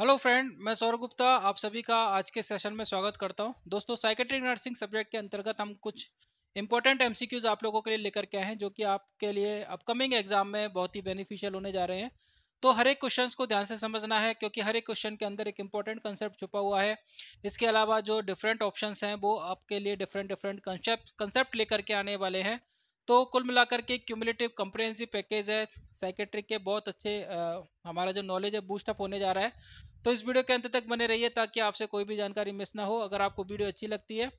hello friend मैं सौरभ गुप्ता आप सभी का आज के सेशन में स्वागत करता हूं दोस्तों साइकेट्रिक नर्सिंग सब्जेक्ट के अंतर्गत हम कुछ इंपॉर्टेंट एमसीक्यूज आप लोगों के लिए लेकर के आए हैं जो कि आपके लिए अपकमिंग एग्जाम में बहुत ही बेनिफिशियल होने जा रहे हैं तो हर एक क्वेश्चन को ध्यान से समझना है क्योंकि हर एक क्वेश्चन के अंदर एक इंपॉर्टेंट कंसेप्ट छुपा हुआ है इसके अलावा जो डिफरेंट ऑप्शन हैं वो आपके लिए डिफरेंट डिफरेंट कंसेप्ट कंसेप्ट लेकर के आने वाले हैं तो कुल मिलाकर के क्यूमुलेटिव कंप्रहेंसिव पैकेज है साइकेट्रिक के बहुत अच्छे आ, हमारा जो नॉलेज है बूस्टअप होने जा रहा है तो इस वीडियो के अंत तक बने रहिए ताकि आपसे कोई भी जानकारी मिस ना हो अगर आपको वीडियो अच्छी लगती है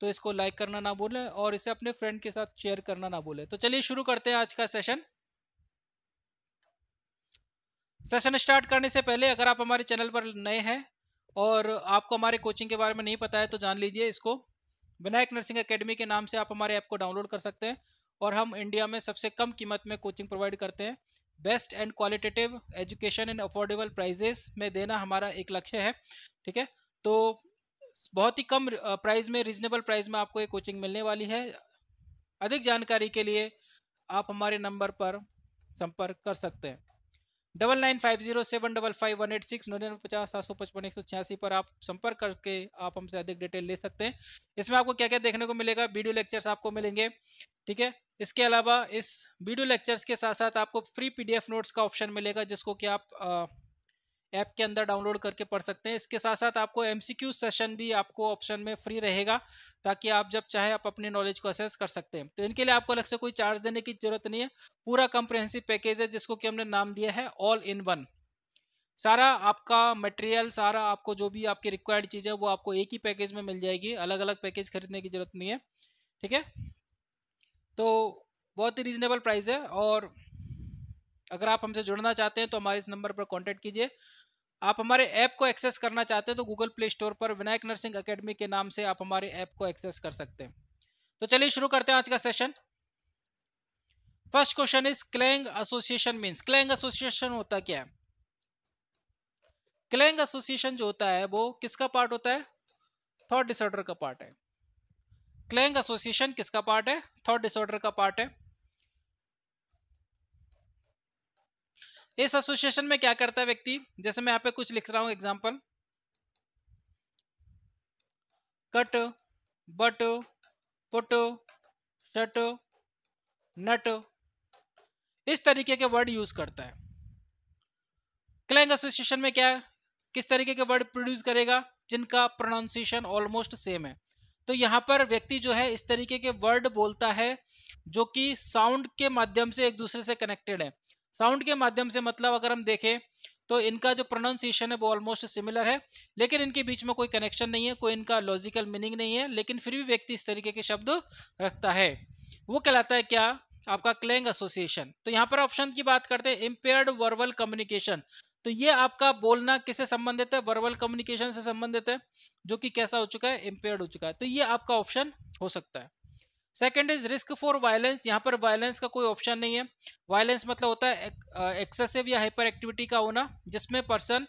तो इसको लाइक करना ना भूलें और इसे अपने फ्रेंड के साथ शेयर करना ना भूलें तो चलिए शुरू करते हैं आज का सेशन सेशन स्टार्ट करने से पहले अगर आप हमारे चैनल पर नए हैं और आपको हमारे कोचिंग के बारे में नहीं पता है तो जान लीजिए इसको विनायक नर्सिंग अकेडमी के नाम से आप हमारे ऐप को डाउनलोड कर सकते हैं और हम इंडिया में सबसे कम कीमत में कोचिंग प्रोवाइड करते हैं best and qualitative education and affordable prices में देना हमारा एक लक्ष्य है ठीक है तो बहुत ही कम प्राइस में रिजनेबल प्राइस में आपको ये कोचिंग मिलने वाली है अधिक जानकारी के लिए आप हमारे नंबर पर संपर्क कर सकते हैं double nine five zero seven double five one eight six नौ पचास सात सौ पचपन एक सौ छियासी पर आप संपर्क करके आप हमसे अधिक डिटेल ले सकते हैं इसमें आपको क्या क्या देखने को मिलेगा वीडियो लेक्चर्स आपको मिलेंगे ठीक है इसके अलावा इस वीडियो लेक्चर्स के साथ साथ आपको फ्री पीडीएफ नोट्स का ऑप्शन मिलेगा जिसको कि आप ऐप के अंदर डाउनलोड करके पढ़ सकते हैं इसके साथ साथ आपको एमसीक्यू सेशन भी आपको ऑप्शन में फ्री रहेगा ताकि आप जब चाहे आप अपने नॉलेज को असेस कर सकते हैं तो इनके लिए आपको अलग से कोई चार्ज देने की जरूरत नहीं है पूरा कंप्रहेंसिव पैकेज है जिसको कि हमने नाम दिया है ऑल इन वन सारा आपका मटेरियल सारा आपको जो भी आपकी रिक्वायर्ड चीज़ है वो आपको एक ही पैकेज में मिल जाएगी अलग अलग पैकेज खरीदने की जरूरत नहीं है ठीक है तो बहुत ही रीज़नेबल प्राइस है और अगर आप हमसे जुड़ना चाहते हैं तो हमारे इस नंबर पर कॉन्टेक्ट कीजिए आप हमारे ऐप को एक्सेस करना चाहते हैं तो गूगल प्ले स्टोर पर विनायक नर्सिंग अकेडमी के नाम से आप हमारे ऐप को एक्सेस कर सकते हैं तो चलिए शुरू करते हैं आज का session first question is clang association means clang association होता क्या है क्लैंग एसोसिएशन जो होता है वो किसका पार्ट होता है थॉट डिसऑर्डर का पार्ट है क्लैंग एसोसिएशन किसका पार्ट है थॉट डिसऑर्डर का पार्ट है इस एसोसिएशन में क्या करता है व्यक्ति जैसे मैं यहां पे कुछ लिख रहा हूं example cut but put shut nut इस तरीके के वर्ड यूज करता है क्लैंग एसोसिएशन में क्या है किस तरीके के वर्ड प्रोड्यूस करेगा जिनका प्रोनाउंसिएशन ऑलमोस्ट सेम है तो यहाँ पर व्यक्ति जो है इस तरीके के वर्ड बोलता है जो कि साउंड के माध्यम से एक दूसरे से कनेक्टेड है साउंड के माध्यम से मतलब अगर हम देखें तो इनका जो प्रोनाउंसिएशन है वो ऑलमोस्ट सिमिलर है लेकिन इनके बीच में कोई कनेक्शन नहीं है कोई इनका लॉजिकल मीनिंग नहीं है लेकिन फिर भी व्यक्ति इस तरीके के शब्द रखता है वो कहलाता है क्या आपका क्लेंग एसोसिएशन तो यहाँ पर ऑप्शन की बात करते हैं इम्पेयर्ड वर्बल कम्युनिकेशन तो ये आपका बोलना किससे संबंधित है वर्बल कम्युनिकेशन से संबंधित है जो कि कैसा हो चुका है इम्पेयर्ड हो चुका है तो ये आपका ऑप्शन हो सकता है second is risk for violence यहाँ पर वायलेंस का कोई ऑप्शन नहीं है वायलेंस मतलब होता है एक्सेसिव या हाइपर एक्टिविटी का होना जिसमें पर्सन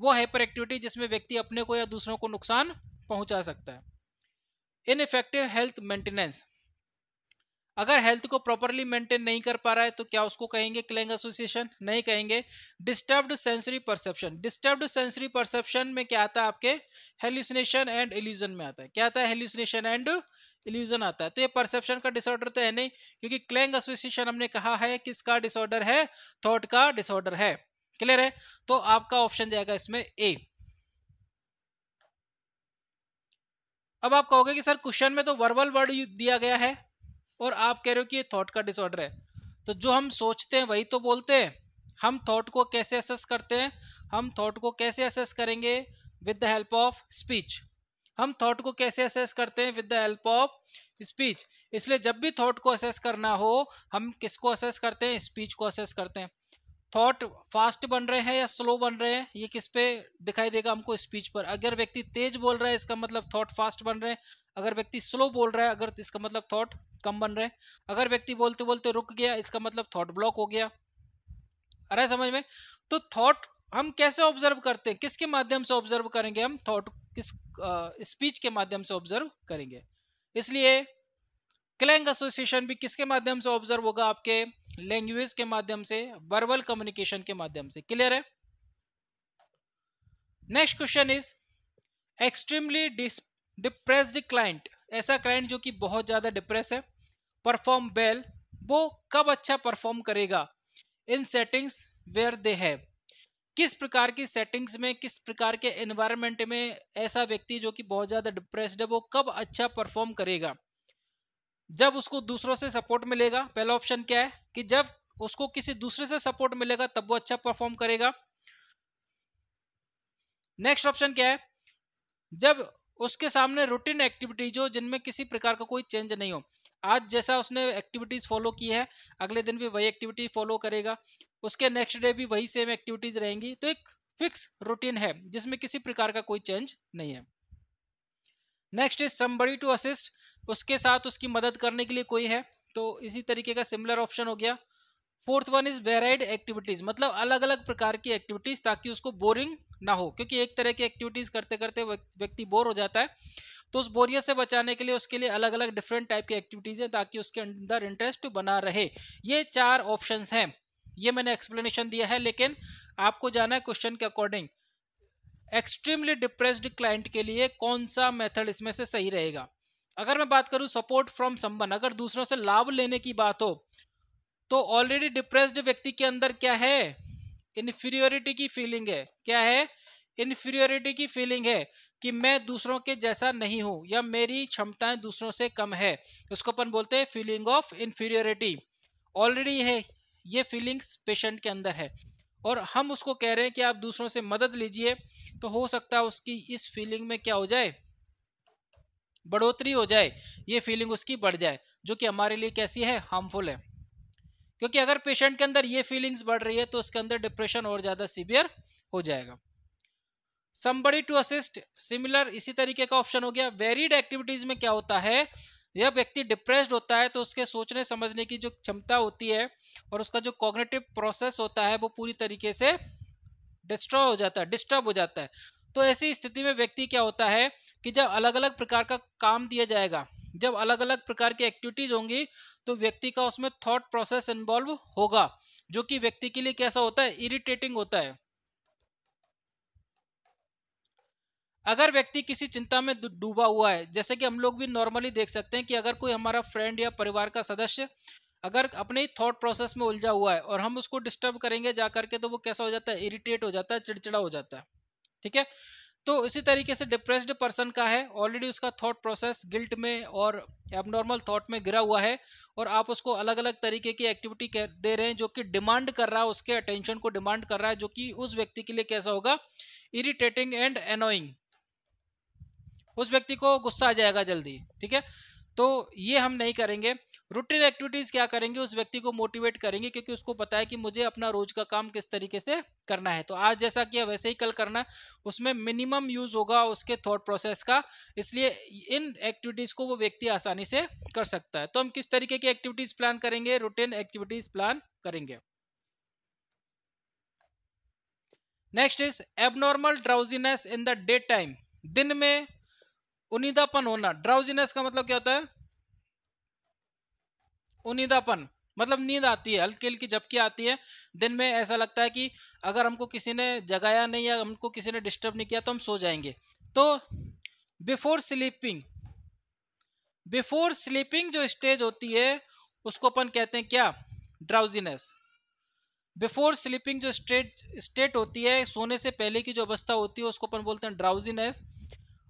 वो हाइपर एक्टिविटी जिसमें व्यक्ति अपने को या दूसरों को नुकसान पहुंचा सकता है इनफेक्टिव हेल्थ मेंटेनेंस अगर हेल्थ को प्रॉपरली मेंटेन नहीं कर पा रहा है तो क्या उसको कहेंगे क्लेंग एसोसिएशन नहीं कहेंगे disturbed sensory perception disturbed sensory perception में क्या आता है आपके हेल्यूसिनेशन एंड इल्यूजन में आता है क्या आता है हेल्यूसिनेशन एंड इल्यूजन आता है तो ये परसेप्शन का डिसऑर्डर तो है नहीं क्योंकि क्लेंग एसोसिएशन हमने कहा है किसका डिसऑर्डर है थॉट का डिसऑर्डर है क्लियर है तो आपका ऑप्शन जाएगा इसमें ए अब आप कहोगे कि सर क्वेश्चन में तो वर्बल वर्ड दिया गया है और आप कह रहे हो कि ये थॉट का डिसऑर्डर है तो जो हम सोचते हैं वही तो बोलते हैं हम थॉट को कैसे असेस करते हैं हम थॉट को कैसे असेस करेंगे with the help of speech हम थॉट को कैसे असेस करते हैं with the help of speech इसलिए जब भी थॉट को असेस करना हो हम किसको असेस करते हैं स्पीच को असेस करते हैं थॉट फास्ट बन रहे हैं या स्लो बन रहे हैं ये किस पे दिखाई देगा हमको स्पीच पर अगर व्यक्ति तेज बोल रहा है इसका मतलब थॉट फास्ट बन रहे हैं अगर व्यक्ति स्लो बोल रहा है अगर इसका मतलब थॉट कम बन रहे हैं अगर व्यक्ति बोलते बोलते रुक गया इसका मतलब थॉट ब्लॉक हो गया अरे समझ में तो थॉट हम कैसे ऑब्जर्व करते हैं किसके माध्यम से ऑब्जर्व करेंगे हम थॉट किस स्पीच के माध्यम से ऑब्जर्व करेंगे इसलिए क्लैंग एसोसिएशन भी किसके माध्यम से ऑब्जर्व होगा आपके लैंग्वेज के माध्यम से वर्बल कम्युनिकेशन के माध्यम से क्लियर है next question is extremely depressed client ऐसा क्लाइंट जो कि बहुत ज़्यादा डिप्रेस है परफॉर्म वेल वो कब अच्छा परफॉर्म करेगा in settings where they have किस प्रकार की सेटिंग्स में किस प्रकार के एनवायरनमेंट में ऐसा व्यक्ति जो कि बहुत ज़्यादा डिप्रेस्ड है वो कब अच्छा परफॉर्म करेगा जब उसको दूसरों से सपोर्ट मिलेगा पहला ऑप्शन क्या है कि जब उसको किसी दूसरे से सपोर्ट मिलेगा तब वो अच्छा परफॉर्म करेगा नेक्स्ट ऑप्शन क्या है जब उसके सामने रूटीन एक्टिविटीज हो जिनमें किसी प्रकार का कोई चेंज नहीं हो आज जैसा उसने एक्टिविटीज़ फॉलो की है अगले दिन भी वही एक्टिविटी फॉलो करेगा उसके नेक्स्ट डे भी वही सेम एक्टिविटीज़ रहेंगी तो एक फिक्स रूटीन है जिसमें किसी प्रकार का कोई चेंज नहीं है next is somebody to assist उसके साथ उसकी मदद करने के लिए कोई है तो इसी तरीके का सिमिलर ऑप्शन हो गया fourth one is varied activities मतलब अलग अलग प्रकार की एक्टिविटीज ताकि उसको बोरिंग ना हो क्योंकि एक तरह की एक्टिविटीज करते करते व्यक्ति बोर हो जाता है तो उस बोरियत से बचाने के लिए उसके लिए अलग अलग डिफरेंट टाइप की एक्टिविटीज हैं ताकि उसके अंदर इंटरेस्ट बना रहे ये चार ऑप्शन हैं ये मैंने एक्सप्लेनेशन दिया है लेकिन आपको जाना है क्वेश्चन के अकॉर्डिंग एक्सट्रीमली डिप्रेस्ड क्लाइंट के लिए कौन सा मेथड इसमें से सही रहेगा अगर मैं बात करूँ सपोर्ट फ्रॉम संबन अगर दूसरों से लाभ लेने की बात हो तो ऑलरेडी डिप्रेस्ड व्यक्ति के अंदर क्या है इन्फीरियोरिटी की फीलिंग है क्या है इन्फीरियोरिटी की फीलिंग है कि मैं दूसरों के जैसा नहीं हूँ या मेरी क्षमताएं दूसरों से कम है इसको अपन बोलते हैं फीलिंग ऑफ इन्फीरियोरिटी ऑलरेडी है ये फीलिंग्स पेशेंट के अंदर है और हम उसको कह रहे हैं कि आप दूसरों से मदद लीजिए तो हो सकता है उसकी इस फीलिंग में क्या हो जाए बढ़ोतरी हो जाए ये फीलिंग उसकी बढ़ जाए जो कि हमारे लिए कैसी है हार्मफुल है क्योंकि अगर पेशेंट के अंदर ये फीलिंग्स बढ़ रही है तो उसके अंदर डिप्रेशन और ज़्यादा सीवियर हो जाएगा समबड़ी टू असिस्ट सिमिलर इसी तरीके का ऑप्शन हो गया वेरिड एक्टिविटीज़ में क्या होता है यह व्यक्ति डिप्रेस्ड होता है तो उसके सोचने समझने की जो क्षमता होती है और उसका जो कॉग्नेटिव प्रोसेस होता है वो पूरी तरीके से डिस्ट्रॉय हो जाता है डिस्टर्ब हो जाता है तो ऐसी स्थिति में व्यक्ति क्या होता है कि जब अलग अलग प्रकार का काम दिया जाएगा जब अलग अलग प्रकार की एक्टिविटीज होंगी तो व्यक्ति का उसमें थॉट प्रोसेस इन्वॉल्व होगा जो कि व्यक्ति के लिए कैसा होता है इरिटेटिंग होता है अगर व्यक्ति किसी चिंता में डूबा हुआ है जैसे कि हम लोग भी नॉर्मली देख सकते हैं कि अगर कोई हमारा फ्रेंड या परिवार का सदस्य अगर अपने ही थॉट प्रोसेस में उलझा हुआ है और हम उसको डिस्टर्ब करेंगे जा करके तो वो कैसा हो जाता है इरिटेट हो जाता है चिड़चिड़ा हो जाता है ठीक है तो इसी तरीके से डिप्रेस्ड पर्सन का है ऑलरेडी उसका थॉट प्रोसेस गिल्ट में और एबनॉर्मल थॉट में गिरा हुआ है और आप उसको अलग अलग तरीके की एक्टिविटी दे रहे हैं जो कि डिमांड कर रहा है उसके अटेंशन को डिमांड कर रहा है जो कि उस व्यक्ति के लिए कैसा होगा इरिटेटिंग एंड एनोइंग उस व्यक्ति को गुस्सा आ जाएगा जल्दी ठीक है तो ये हम नहीं करेंगे रूटीन एक्टिविटीज क्या करेंगे उस व्यक्ति को मोटिवेट करेंगे क्योंकि उसको पता है कि मुझे अपना रोज का काम किस तरीके से करना है तो आज जैसा किया वैसे ही कल करना उसमें मिनिमम यूज होगा उसके थॉट प्रोसेस का इसलिए इन एक्टिविटीज को वो व्यक्ति आसानी से कर सकता है तो हम किस तरीके की एक्टिविटीज प्लान करेंगे रूटीन एक्टिविटीज प्लान करेंगे next is abnormal drowsiness in the day time दिन में उनीदापन होना ड्राउजीनेस का मतलब क्या होता है उनिदापन मतलब नींद आती है हल्की हल्की झपकी आती है दिन में ऐसा लगता है कि अगर हमको किसी ने जगाया नहीं या हमको किसी ने डिस्टर्ब नहीं किया तो हम सो जाएंगे तो बिफोर स्लीपिंग बिफोर स्लीपिंग जो स्टेज होती है उसको अपन कहते हैं क्या ड्राउजीनेस बिफोर स्लीपिंग जो स्टेट स्टेट होती है सोने से पहले की जो अवस्था होती है उसको अपन बोलते हैं ड्राउजीनेस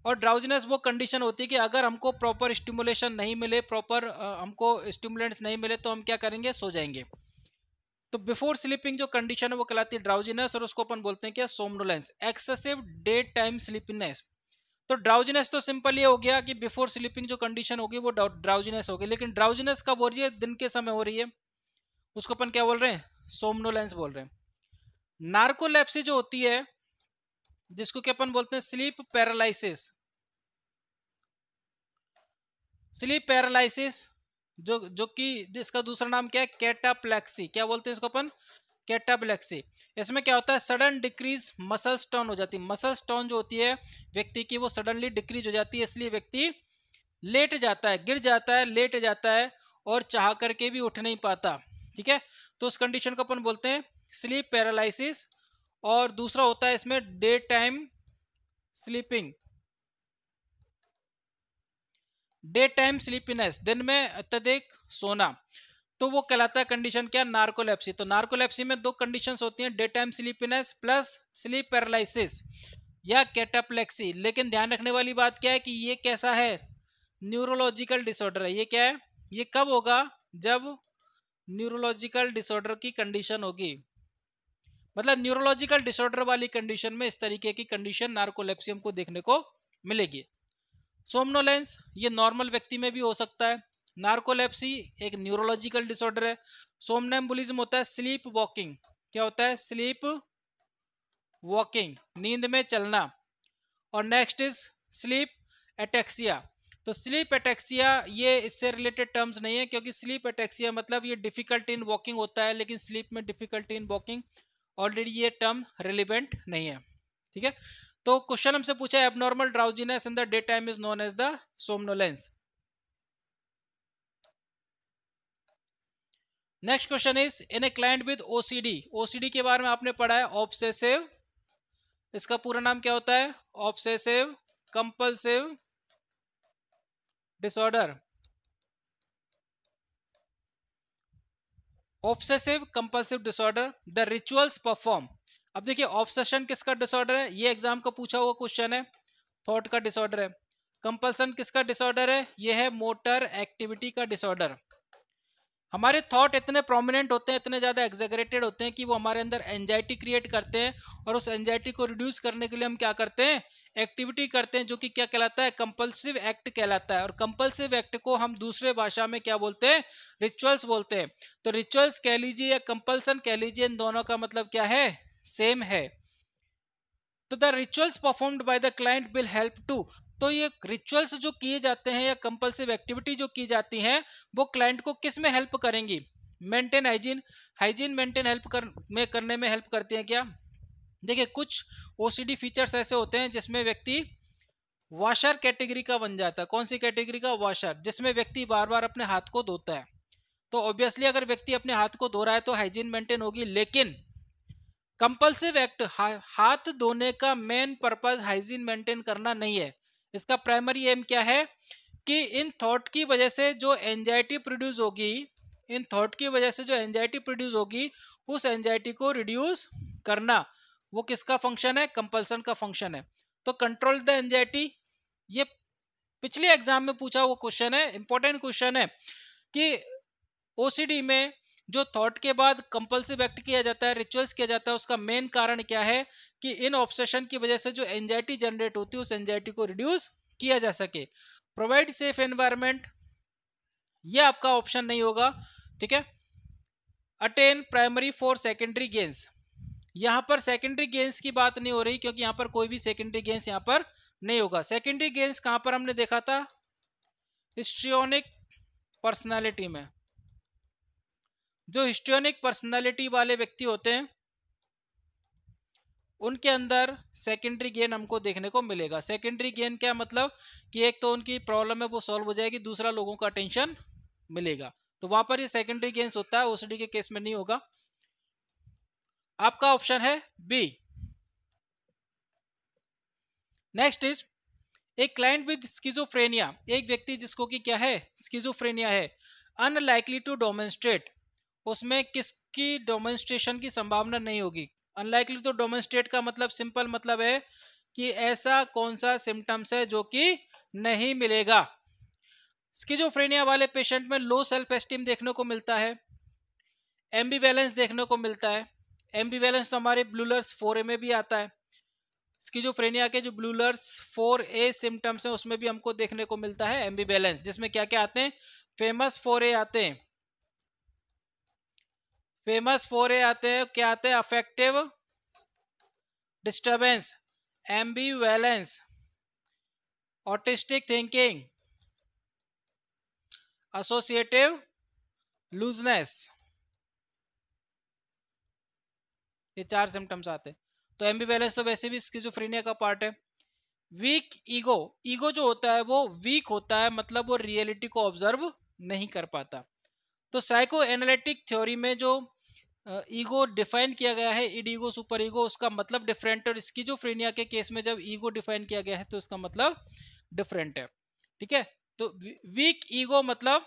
और ड्राउजीनेस वो कंडीशन होती है कि अगर हमको प्रॉपर स्टिमुलेशन नहीं मिले प्रॉपर हमको स्टिमुलेंट्स नहीं मिले तो हम क्या करेंगे सो जाएंगे तो बिफोर स्लीपिंग जो कंडीशन है वो कहलाती है ड्राउजीनेस और उसको अपन बोलते हैं क्या somnolence excessive day time sleepiness तो ड्राउजीनेस तो सिंपल ये हो गया कि बिफोर स्लीपिंग जो कंडीशन होगी वो ड्राउजीनेस होगी लेकिन ड्राउजीनेस कब हो रही है दिन के समय हो रही है उसको अपन क्या बोल रहे हैं सोमनोलेंस बोल रहे हैं नार्कोलेप्सी जो होती है जिसको कि अपन बोलते हैं स्लीप पैरालिसिस स्लीप पैरालिसिस जो जो कि इसका दूसरा नाम क्या है कैटाप्लेक्सी क्या बोलते हैं इसको अपन कैटाप्लेक्सी इसमें क्या होता है सडन डिक्रीज मसल स्टोन हो जाती है मसल स्टोन जो होती है व्यक्ति की वो सडनली डिक्रीज हो जाती है इसलिए व्यक्ति लेट जाता है गिर जाता है लेट जाता है और चाह करके भी उठ नहीं पाता ठीक है तो उस कंडीशन को अपन बोलते हैं स्लीप पैरालिसिस और दूसरा होता है इसमें day time sleeping day time sleepiness दिन में अत्यधिक सोना तो वो कहलाता है कंडीशन क्या नार्कोलेप्सी तो नार्कोलेप्सी में दो कंडीशंस होती हैं day time sleepiness plus sleep paralysis या कैटाप्लेक्सी लेकिन ध्यान रखने वाली बात क्या है कि ये कैसा है न्यूरोलॉजिकल डिसऑर्डर है ये क्या है ये कब होगा जब न्यूरोलॉजिकल डिसऑर्डर की कंडीशन होगी मतलब न्यूरोलॉजिकल डिसऑर्डर वाली कंडीशन में इस तरीके की कंडीशन नार्कोलेप्सी हमको देखने को मिलेगी सोमनोलेंस ये नॉर्मल व्यक्ति में भी हो सकता है नार्कोलेप्सी एक न्यूरोलॉजिकल डिसऑर्डर है सोमनेम्बुलिज्म होता है स्लीप वॉकिंग क्या होता है स्लीप वॉकिंग नींद में चलना और नेक्स्ट इज स्लीप एटेक्सिया तो स्लीप एटेक्सिया ये इससे रिलेटेड टर्म्स नहीं है क्योंकि स्लीप एटेक्सिया मतलब ये डिफिकल्ट इन वॉकिंग होता है लेकिन स्लीप में डिफिकल्ट इन वॉकिंग ऑलरेडी ये टर्म रिलीवेंट नहीं है ठीक है तो क्वेश्चन हमसे पूछा है abnormal drowsiness in the day time is known as the somnolence next question is in a client with OCD OCD के बारे में आपने पढ़ा है ऑब्सेसिव इसका पूरा नाम क्या होता है obsessive compulsive disorder obsessive compulsive disorder the rituals perform अब देखिए ऑब्सेशन किसका डिसऑर्डर है ये एग्जाम का पूछा हुआ क्वेश्चन है थॉट का डिसऑर्डर है कंपल्सन किसका डिसऑर्डर है ये है मोटर एक्टिविटी का डिसऑर्डर हमारे थॉट इतने प्रोमिनेंट होते हैं इतने ज़्यादा एग्जेगरेटेड होते हैं कि वो हमारे अंदर एनजाइटी क्रिएट करते हैं और उस एनजाइटी को रिड्यूस करने के लिए हम क्या करते हैं एक्टिविटी करते हैं जो कि क्या कहलाता है कंपल्सिव एक्ट कहलाता है और कंपल्सिव एक्ट को हम दूसरे भाषा में क्या बोलते हैं रिचुअल्स बोलते हैं तो रिचुअल्स कह लीजिए या कंपल्सन कह लीजिए इन दोनों का मतलब क्या है सेम है तो the rituals performed by the client will help to तो ये रिचुअल्स जो किए जाते हैं या कंपल्सिव एक्टिविटी जो की जाती हैं वो क्लाइंट को किस में हेल्प करेंगी maintain hygiene hygiene maintain help कर में करने में हेल्प करती हैं क्या देखिए कुछ ओ फीचर्स ऐसे होते हैं जिसमें व्यक्ति वाशर कैटेगरी का बन जाता है कौन सी कैटेगरी का वाशर जिसमें व्यक्ति बार बार अपने हाथ को धोता है तो ऑब्वियसली अगर व्यक्ति अपने हाथ को धो रहा है तो हाइजीन मेंटेन होगी लेकिन कंपल्सिव एक्ट हा, हाथ धोने का मेन पर्पज हाइजीन मेंटेन करना नहीं है इसका प्राइमरी एम क्या है कि इन थॉट की वजह से जो एंजाइटी प्रोड्यूस होगी इन थॉट की वजह से जो एंजाइटी प्रोड्यूस होगी उस एंजाइटी को रिड्यूस करना वो किसका फंक्शन है कंपल्सन का फंक्शन है तो कंट्रोल द एंजाइटी ये पिछले एग्जाम में पूछा हुआ क्वेश्चन है इंपॉर्टेंट क्वेश्चन है कि ओसीडी में जो थॉट के बाद कंपल्सिव एक्ट किया जाता है रिचुअल्स किया जाता है उसका मेन कारण क्या है कि इन ऑब्सेशन की वजह से जो एंजाइटी जनरेट होती है उस एंजाइटी को रिड्यूस किया जा सके प्रोवाइड सेफ एनवायरमेंट ये आपका ऑप्शन नहीं होगा ठीक है attain primary for secondary gains यहाँ पर सेकेंडरी गेंस की बात नहीं हो रही क्योंकि यहाँ पर कोई भी सेकेंडरी गेंस यहाँ पर नहीं होगा सेकेंडरी गेंस कहाँ पर हमने देखा था हिस्ट्रियोनिक पर्सनैलिटी में जो हिस्ट्रियोनिक पर्सनालिटी वाले व्यक्ति होते हैं उनके अंदर सेकेंडरी गेन हमको देखने को मिलेगा सेकेंडरी गेन क्या मतलब कि एक तो उनकी प्रॉब्लम है वो सॉल्व हो जाएगी दूसरा लोगों का अटेंशन मिलेगा तो वहां पर ये सेकेंडरी गेन्स होता है ओसीडी के केस में नहीं होगा आपका ऑप्शन है बी नेक्स्ट इज एक क्लाइंट विद स्किजोफ्रेनिया एक व्यक्ति जिसको कि क्या है स्किजोफ्रेनिया है अनलाइकली टू डोमेंस्ट्रेट उसमें किसकी डोमेंस्ट्रेशन की संभावना नहीं होगी अनलाइकली तो डोमेंस्ट्रेट का मतलब सिंपल मतलब है कि ऐसा कौन सा सिम्टम्स है जो कि नहीं मिलेगा स्किजोफ्रेनिया वाले पेशेंट में लो सेल्फ एस्टीम देखने को मिलता है एम्बी बैलेंस देखने को मिलता है एम्बी बैलेंस तो हमारे ब्लूलर्स फोर ए में भी आता है स्किजोफ्रेनिया के जो ब्लूलर्स फोर ए सिम्टम्स हैं उसमें भी हमको देखने को मिलता है एम्बी बैलेंस जिसमें क्या क्या आते हैं फेमस फोर ए आते हैं फेमस फोरे आते हैं क्या आते हैं affective disturbance ambivalence autistic thinking associative looseness ये चार सिम्टम्स आते हैं तो एम्बी बैलेंस तो वैसे भी स्किजोफ्रेनिया का पार्ट है वीक ईगो ईगो जो होता है वो वीक होता है मतलब वो रियलिटी को ऑब्जर्व नहीं कर पाता तो साइको एनालिटिक थ्योरी में जो ईगो डिफाइन किया गया है इड ईगो सुपर ईगो उसका मतलब डिफरेंट है और जो के केस में जब ईगो डिफाइन किया गया है तो उसका मतलब डिफरेंट है ठीक है तो वीक ईगो मतलब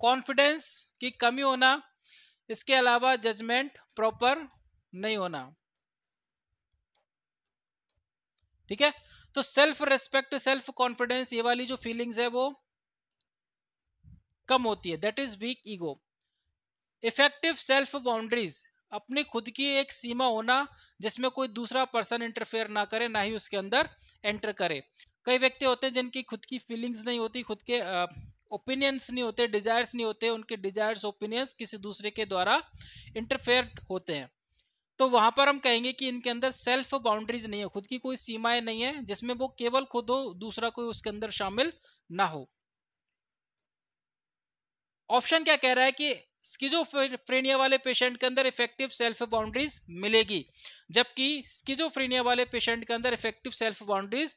कॉन्फिडेंस की कमी होना इसके अलावा जजमेंट प्रॉपर नहीं होना ठीक है तो सेल्फ रेस्पेक्ट सेल्फ कॉन्फिडेंस ये वाली जो फीलिंग्स है वो कम होती है that is weak ego effective self boundaries अपनी खुद की एक सीमा होना जिसमें कोई दूसरा पर्सन इंटरफेयर ना करे ना ही उसके अंदर एंटर करे कई व्यक्ति होते हैं जिनकी खुद की फीलिंग्स नहीं होती खुद के ओपिनियंस नहीं होते डिजायर्स नहीं होते उनके डिजायर्स ओपिनियंस किसी दूसरे के द्वारा इंटरफेयर होते हैं तो वहाँ पर हम कहेंगे कि इनके अंदर सेल्फ बाउंड्रीज नहीं है खुद की कोई सीमाएं नहीं है जिसमें वो केवल खुद हो दूसरा कोई उसके अंदर शामिल ना हो ऑप्शन क्या कह रहा है कि स्किजोफ्रेनिया वाले पेशेंट के अंदर इफेक्टिव सेल्फ बाउंड्रीज मिलेगी जबकि स्किजोफ्रेनिया वाले पेशेंट के अंदर इफेक्टिव सेल्फ बाउंड्रीज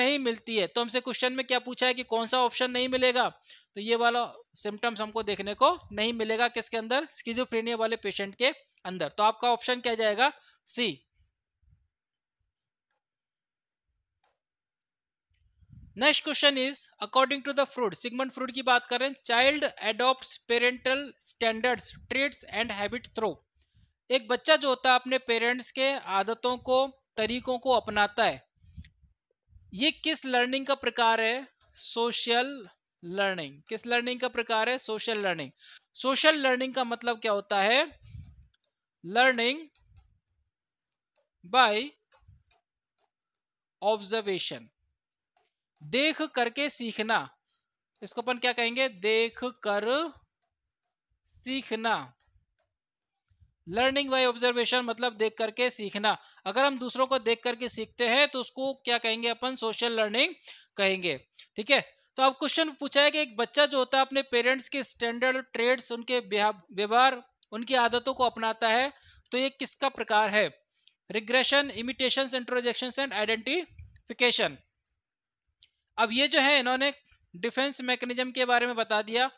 नहीं मिलती है तो हमसे क्वेश्चन में क्या पूछा है कि कौन सा ऑप्शन नहीं मिलेगा तो ये वाला सिम्टम्स हमको देखने को नहीं मिलेगा किसके अंदर स्किजोफ्रेनिया वाले पेशेंट के अंदर तो आपका ऑप्शन क्या जाएगा C next question is according to the Freud Sigmund Freud की बात करें child adopt parental standards traits and habit through एक बच्चा जो होता है अपने पेरेंट्स के आदतों को तरीकों को अपनाता है ये किस लर्निंग का प्रकार है सोशल लर्निंग किस लर्निंग का प्रकार है सोशल लर्निंग सोशल लर्निंग का मतलब क्या होता है लर्निंग बाय ऑब्जर्वेशन देख करके सीखना इसको अपन क्या कहेंगे देख कर सीखना लर्निंग बाई ऑब्जर्वेशन मतलब देख करके सीखना अगर हम दूसरों को देख करके सीखते हैं तो उसको क्या कहेंगे अपन सोशल लर्निंग कहेंगे ठीक है तो अब क्वेश्चन पूछा है कि एक बच्चा जो होता है अपने पेरेंट्स के स्टैंडर्ड ट्रेड्स उनके व्यवहार उनकी आदतों को अपनाता है तो ये किसका प्रकार है regression imitation introjection and identification अब ये जो है इन्होंने डिफेंस मैकेनिज्म के बारे में बता दिया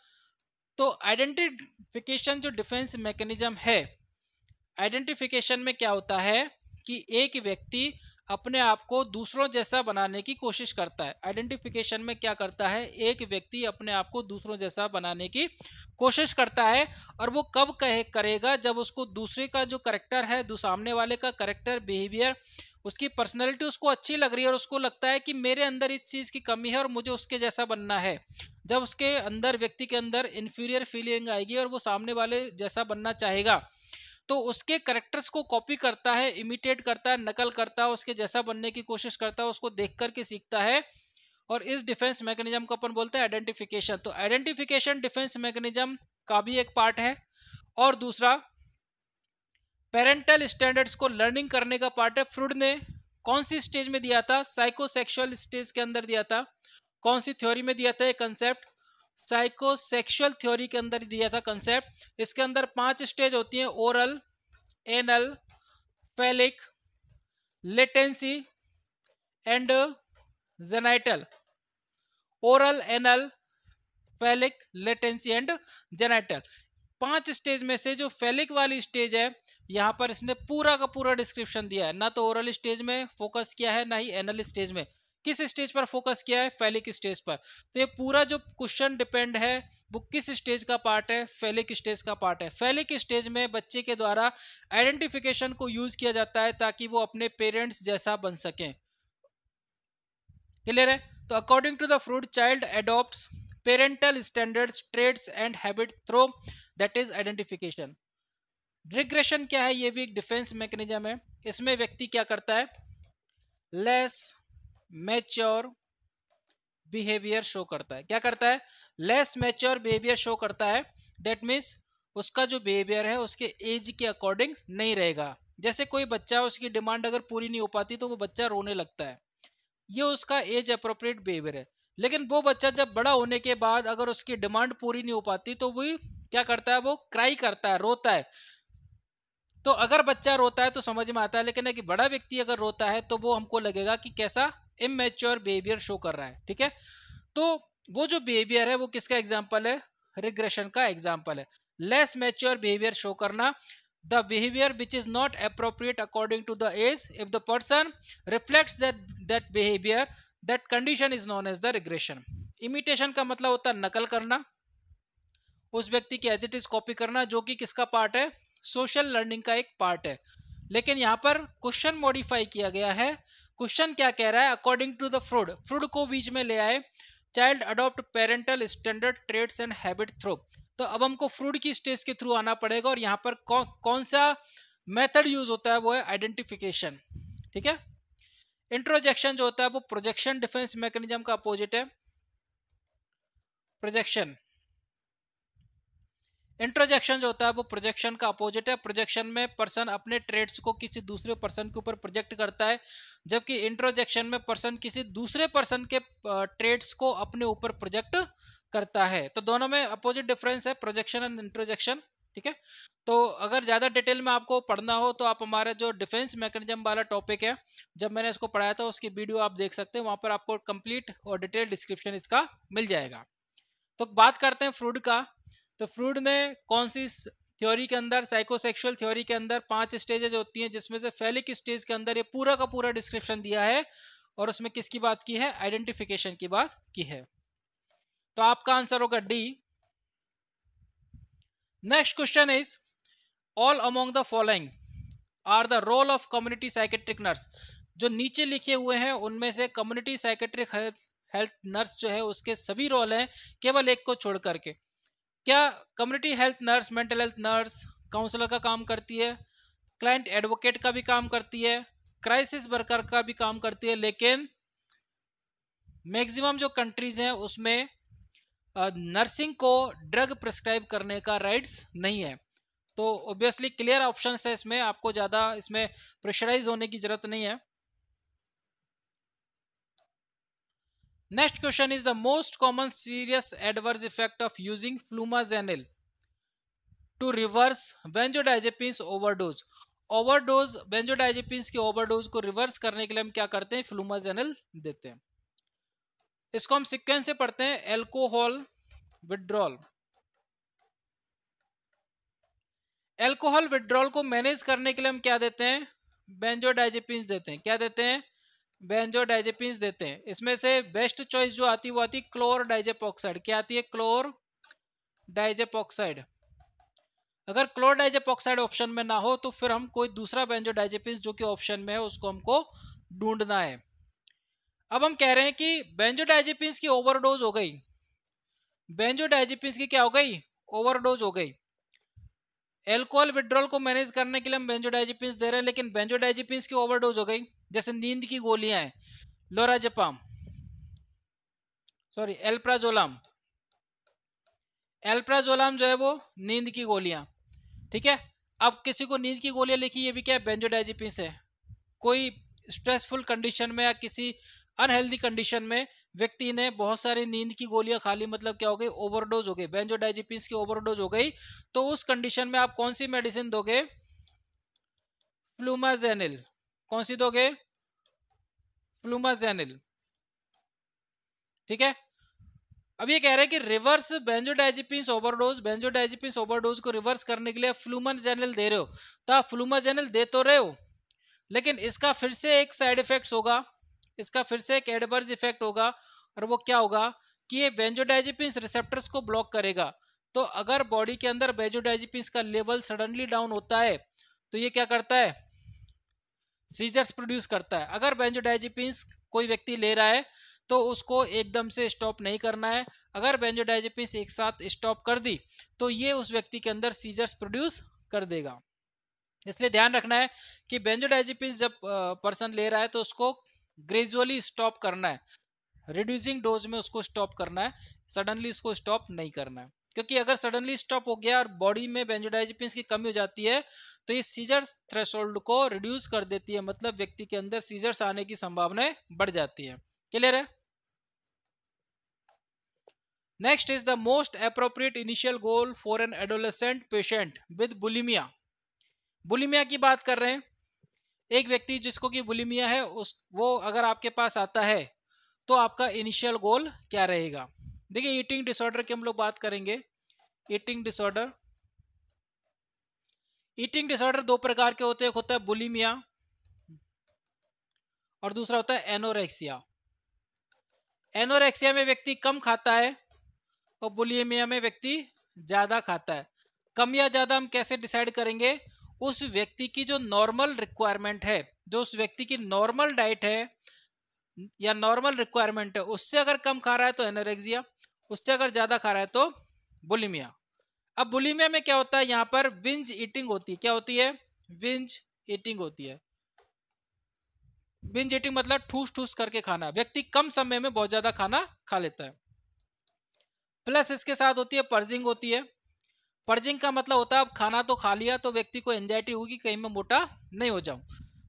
तो आइडेंटिफिकेशन जो डिफेंस मैकेनिज्म है आइडेंटिफिकेशन में क्या होता है कि एक व्यक्ति अपने आप को दूसरों जैसा बनाने की कोशिश करता है आइडेंटिफिकेशन में क्या करता है एक व्यक्ति अपने आप को दूसरों जैसा बनाने की कोशिश करता है और वो कब कहे करेगा जब उसको दूसरे का जो करेक्टर है सामने वाले का करेक्टर बिहेवियर उसकी पर्सनैलिटी उसको अच्छी लग रही है और उसको लगता है कि मेरे अंदर इस चीज़ की कमी है और मुझे उसके जैसा बनना है जब उसके अंदर व्यक्ति के अंदर इन्फीरियर फीलिंग आएगी और वो सामने वाले जैसा बनना चाहेगा तो उसके करेक्टर्स को कॉपी करता है इमिटेट करता है नकल करता है उसके जैसा बनने की कोशिश करता है उसको देख करके सीखता है और इस डिफेंस मैकेनिज्म को अपन बोलते हैं आइडेंटिफिकेशन तो आइडेंटिफिकेशन डिफेंस मैकेनिज्म का भी एक पार्ट है और दूसरा पेरेंटल स्टैंडर्ड्स को लर्निंग करने का पार्ट है फ्रूड ने कौन सी स्टेज में दिया था साइकोसेक्सुअल स्टेज के अंदर दिया था कौन सी थ्योरी में दिया था ये कंसेप्ट साइकोसेक्सुअल थ्योरी के अंदर दिया था कंसेप्ट इसके अंदर पांच स्टेज होती हैं oral anal phallic latency and genital oral anal phallic latency and genital पांच स्टेज में से जो फेलिक वाली स्टेज है यहाँ पर इसने पूरा का पूरा डिस्क्रिप्शन दिया है ना तो ओरल स्टेज में फोकस किया है ना ही एनल स्टेज में किस स्टेज पर फोकस किया है फेलिक स्टेज पर तो ये पूरा जो क्वेश्चन डिपेंड है वो किस स्टेज का पार्ट है फेलिक स्टेज का पार्ट है फेलिक स्टेज में बच्चे के द्वारा आइडेंटिफिकेशन को यूज किया जाता है ताकि वो अपने पेरेंट्स जैसा बन सकें क्लियर है तो according to the Freud child adopt parental standards traits and habit through that is identification regression क्या है ये भी एक डिफेंस मैकेनिज्म है इसमें व्यक्ति क्या करता है लेस मैच्योर बिहेवियर शो करता है क्या करता है लेस मैच्योर बिहेवियर शो करता है दैट मीन्स उसका जो बिहेवियर है उसके एज के अकॉर्डिंग नहीं रहेगा जैसे कोई बच्चा उसकी डिमांड अगर पूरी नहीं हो पाती तो वो बच्चा रोने लगता है ये उसका एज अप्रोप्रिएट बिहेवियर है लेकिन वो बच्चा जब बड़ा होने के बाद अगर उसकी डिमांड पूरी नहीं हो पाती तो वही क्या करता है वो क्राई करता है रोता है तो अगर बच्चा रोता है तो समझ में आता है लेकिन कि बड़ा व्यक्ति अगर रोता है तो वो हमको लगेगा कि कैसा इमेच्योर बिहेवियर शो कर रहा है ठीक है तो वो जो बिहेवियर है वो किसका एग्जाम्पल है रिग्रेशन का एग्जाम्पल है लेस मेच्योर बिहेवियर शो करना the behaviour which is not appropriate according to the age if the person reflect that that behaviour that condition is known as the regression imitation का मतलब होता है नकल करना उस व्यक्ति की एज इट इज कॉपी करना जो कि किसका पार्ट है सोशल लर्निंग का एक पार्ट है लेकिन यहाँ पर क्वेश्चन मॉडिफाई किया गया है क्वेश्चन क्या कह रहा है according to the Freud Freud को बीच में ले आए child adopt parental standard traits and habit through तो अब हमको फ्रूड की स्टेज के थ्रू आना पड़ेगा और यहाँ पर कौ, कौन सा मेथड यूज होता है वो है आइडेंटिफिकेशन ठीक है इंट्रोजेक्शन जो होता है वो प्रोजेक्शन डिफेंस मैकेनिज्म का अपोजिट है प्रोजेक्शन इंट्रोजेक्शन जो होता है वो प्रोजेक्शन का अपोजिट है प्रोजेक्शन में पर्सन अपने ट्रेड्स को किसी दूसरे पर्सन के ऊपर प्रोजेक्ट करता है जबकि इंट्रोजेक्शन में पर्सन किसी दूसरे पर्सन के ट्रेड्स को अपने ऊपर प्रोजेक्ट करता है तो दोनों में अपोजिट डिफरेंस है प्रोजेक्शन एंड इंट्रोजेक्शन ठीक है तो अगर ज़्यादा डिटेल में आपको पढ़ना हो तो आप हमारा जो डिफेंस मैकेनिज्म वाला टॉपिक है जब मैंने इसको पढ़ाया था उसकी वीडियो आप देख सकते हैं वहाँ पर आपको कंप्लीट और डिटेल डिस्क्रिप्शन इसका मिल जाएगा तो बात करते हैं फ्रूड का तो फ्रूड ने कौन सी थ्योरी के अंदर साइकोसेक्सुअल थ्योरी के अंदर पांच स्टेजेज होती हैं जिसमें से फैलिक स्टेज के अंदर ये पूरा का पूरा डिस्क्रिप्शन दिया है और उसमें किसकी बात की है आइडेंटिफिकेशन की बात की है तो आपका आंसर होगा D next question is all among the following are the role of community psychiatric nurse जो नीचे लिखे हुए हैं उनमें से कम्युनिटी साइकेट्रिक हेल्थ नर्स जो है उसके सभी रोल हैं केवल एक को छोड़ करके क्या community health nurse mental health nurse counsellor का काम करती है क्लाइंट एडवोकेट का भी काम करती है क्राइसिस वर्कर का भी काम करती है लेकिन मैक्सिमम जो कंट्रीज़ हैं उसमें नर्सिंग को ड्रग प्रिस्क्राइब करने का राइट्स नहीं है तो ऑब्वियसली क्लियर ऑप्शन है इसमें आपको ज़्यादा इसमें प्रेशराइज होने की ज़रूरत नहीं है next question is the most common serious adverse effect of using flumazenil to reverse benzodiazepine overdose overdose benzodiazepine के ओवरडोज को रिवर्स करने के लिए हम क्या करते हैं फ्लूमाजेनिल देते हैं इसको हम सिक्वेंस से पढ़ते हैं एल्कोहल विड्रॉल एल्कोहल विड्रॉल को मैनेज करने के लिए हम क्या देते हैं बेंजोडाइजेपिन देते हैं क्या देते हैं बेंजो डाइजेपिन देते हैं इसमें से बेस्ट चॉइस जो आती है वो आती है क्लोर डाइजेपॉक्साइड क्या आती है क्लोर डाइजेपॉक्साइड अगर क्लोर डाइजेपॉक्साइड ऑप्शन में ना हो तो फिर हम कोई दूसरा बेंजो डाइजेपिन जो कि ऑप्शन में है उसको हमको ढूंढना है अब हम कह रहे हैं कि बेंजो की ओवरडोज हो गई बेंजो की क्या हो गई ओवरडोज हो गई एल्कोहल विड्रॉल को मैनेज करने के लिए हम बेंजोडाइजिपिन दे रहे हैं लेकिन बेंजोडाइजिपिन की ओवरडोज हो गई जैसे नींद की गोलियां हैं लोराजपाम सॉरी एल्प्राजोलाम एल्प्राजोलाम जो है वो नींद की गोलियां ठीक है अब किसी को नींद की गोलियां लिखी ये भी क्या है बेंजोडाइजिपिन है कोई स्ट्रेसफुल कंडीशन में या किसी अनहेल्दी कंडीशन में व्यक्ति ने बहुत सारी नींद की गोलियां खा ली मतलब क्या हो गई ओवरडोज हो गई बेंजोडाइजिपिन्स की ओवरडोज हो गई तो उस कंडीशन में आप कौन सी मेडिसिन दोगे फ्लूमाजेनिल कौन सी दोगे फ्लूमाजेनिल ठीक है अब ये कह रहे हैं कि reverse benzodiazepines overdose benzodiazepines overdose को रिवर्स करने के लिए फ्लूमाजेनिल दे रहे हो तो आप फ्लूमाजेनिल दे तो रहे हो लेकिन इसका फिर से एक साइड इफेक्ट होगा इसका फिर से एक एडवर्स इफेक्ट होगा और वो क्या होगा कि ये बेंजोडाइजिपिन्स रिसेप्टर्स को ब्लॉक करेगा तो अगर बॉडी के अंदर बेंजोडाइजिपिन्स का लेवल सडनली डाउन होता है तो ये क्या करता है सीजर्स प्रोड्यूस करता है अगर बेंजोडाइजिपिन्स कोई व्यक्ति ले रहा है तो उसको एकदम से स्टॉप नहीं करना है अगर बेंजोडाइजेपिन्स एक साथ स्टॉप कर दी तो ये उस व्यक्ति के अंदर सीजर्स प्रोड्यूस कर देगा इसलिए ध्यान रखना है कि बेंजोडाइजिपिन जब पर्सन ले रहा है तो उसको ग्रेजुअली स्टॉप करना है रिड्यूसिंग डोज में उसको स्टॉप करना है सडनली उसको स्टॉप नहीं करना है क्योंकि अगर सडनली स्टॉप हो गया और बॉडी में बेंजोडाइजपिन्स की कमी हो जाती है तो ये सीजर थ्रेशोल्ड को रिड्यूस कर देती है मतलब व्यक्ति के अंदर सीजर्स आने की संभावनाएं बढ़ जाती है क्लियर है next is the most appropriate initial goal for an adolescent patient with bulimia bulimia की बात कर रहे हैं एक व्यक्ति जिसको कि बुलिमिया है उस वो अगर आपके पास आता है तो आपका इनिशियल गोल क्या रहेगा देखिए ईटिंग डिसऑर्डर की हम लोग बात करेंगे ईटिंग डिसऑर्डर ईटिंग डिसऑर्डर दो प्रकार के होते हैं एक होता है बुलिमिया और दूसरा होता है एनोरेक्सिया एनोरेक्सिया में व्यक्ति कम खाता है और बुलिमिया में व्यक्ति ज़्यादा खाता है कम या ज़्यादा हम कैसे डिसाइड करेंगे उस व्यक्ति की जो नॉर्मल रिक्वायरमेंट है जो उस व्यक्ति की नॉर्मल डाइट है या नॉर्मल रिक्वायरमेंट है उससे अगर कम खा रहा है तो एनोरेक्सिया उससे अगर ज़्यादा खा रहा है तो बुलिमिया अब बुलिमिया में क्या होता है यहाँ पर विंज ईटिंग होती है क्या होती है विंज ईटिंग होती है बिंज ईटिंग मतलब ठूस ठूस करके खाना व्यक्ति कम समय में बहुत ज्यादा खाना खा लेता है प्लस इसके साथ होती है पर्जिंग होती है पर्जिंग का मतलब होता है अब खाना तो खा लिया तो व्यक्ति को एंजाइटी होगी कहीं मैं मोटा नहीं हो जाऊं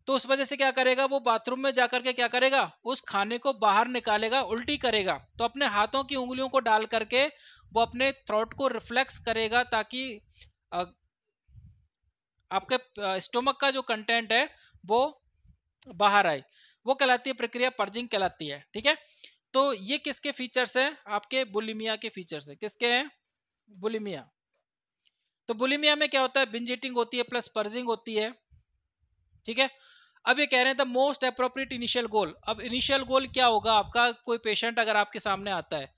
तो उस वजह से क्या करेगा वो बाथरूम में जाकर के क्या करेगा उस खाने को बाहर निकालेगा उल्टी करेगा तो अपने हाथों की उंगलियों को डाल करके वो अपने थ्रोट को रिफ्लेक्स करेगा ताकि आपके स्टोमक का जो कंटेंट है वो बाहर आए वो कहलाती है प्रक्रिया पर्जिंग कहलाती है ठीक है तो ये किसके फीचर्स हैं आपके बुलिमिया के फीचर्स हैं किसके हैं बुलिमिया तो बुलिमिया में क्या होता है बिंज ईटिंग होती है प्लस पर्जिंग होती है ठीक है अब ये कह रहे हैं the most appropriate initial goal अब इनिशियल गोल क्या होगा आपका कोई पेशेंट अगर आपके सामने आता है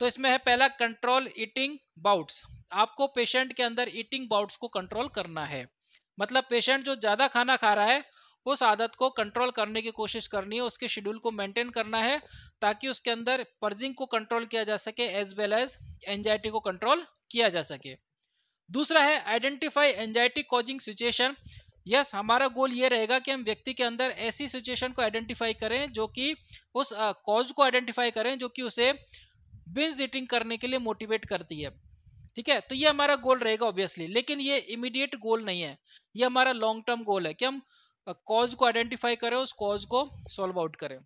तो इसमें है पहला कंट्रोल ईटिंग बाउट्स आपको पेशेंट के अंदर ईटिंग बाउट्स को कंट्रोल करना है मतलब पेशेंट जो ज़्यादा खाना खा रहा है उस आदत को कंट्रोल करने की कोशिश करनी है उसके शेड्यूल को मेंटेन करना है ताकि उसके अंदर पर्जिंग को कंट्रोल किया जा सके एज वेल एज एंजाइटी को कंट्रोल किया जा सके दूसरा है identify anxiety causing situation yes हमारा गोल ये रहेगा कि हम व्यक्ति के अंदर ऐसी सिचुएशन को आइडेंटिफाई करें जो कि उस कॉज uh, को आइडेंटिफाई करें जो कि उसे बिन्स ईटिंग करने के लिए मोटिवेट करती है ठीक है तो ये हमारा गोल रहेगा ऑब्वियसली लेकिन ये इमीडिएट गोल नहीं है ये हमारा लॉन्ग टर्म गोल है कि हम कॉज uh, को आइडेंटिफाई करें उस कॉज को सॉल्व आउट करें